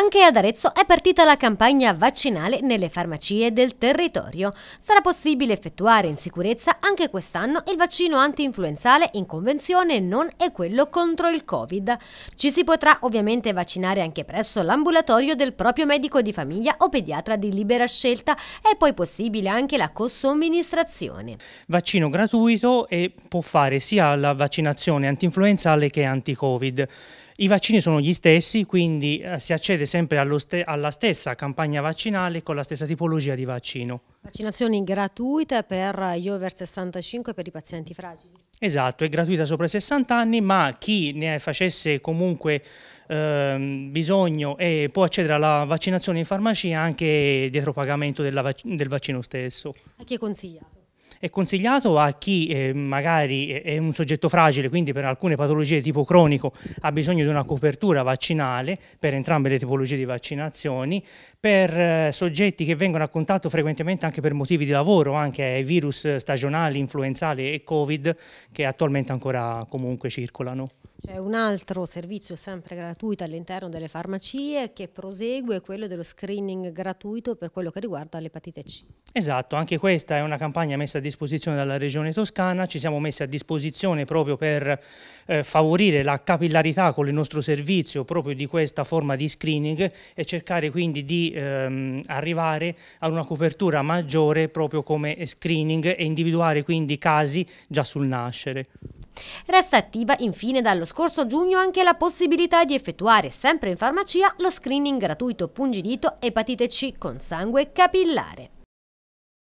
Anche ad Arezzo è partita la campagna vaccinale nelle farmacie del territorio. Sarà possibile effettuare in sicurezza anche quest'anno il vaccino anti-influenzale in convenzione non e quello contro il Covid. Ci si potrà ovviamente vaccinare anche presso l'ambulatorio del proprio medico di famiglia o pediatra di libera scelta e poi possibile anche la cosomministrazione. Vaccino gratuito e può fare sia la vaccinazione anti-influenzale che anti-Covid. I vaccini sono gli stessi, quindi eh, si accede sempre ste alla stessa campagna vaccinale con la stessa tipologia di vaccino. Vaccinazioni gratuite per gli over 65 per i pazienti fragili? Esatto, è gratuita sopra i 60 anni, ma chi ne facesse comunque eh, bisogno e può accedere alla vaccinazione in farmacia anche dietro pagamento vac del vaccino stesso. A chi è consigliato? è consigliato a chi eh, magari è un soggetto fragile, quindi per alcune patologie di tipo cronico ha bisogno di una copertura vaccinale per entrambe le tipologie di vaccinazioni, per eh, soggetti che vengono a contatto frequentemente anche per motivi di lavoro, anche ai virus stagionali, influenzali e Covid che attualmente ancora comunque circolano. C'è un altro servizio sempre gratuito all'interno delle farmacie che prosegue quello dello screening gratuito per quello che riguarda l'epatite C. Esatto, anche questa è una campagna messa a disposizione dalla Regione Toscana, ci siamo messi a disposizione proprio per eh, favorire la capillarità con il nostro servizio proprio di questa forma di screening e cercare quindi di ehm, arrivare a una copertura maggiore proprio come screening e individuare quindi casi già sul nascere. Resta attiva infine dallo scorso giugno anche la possibilità di effettuare sempre in farmacia lo screening gratuito pungidito epatite C con sangue capillare.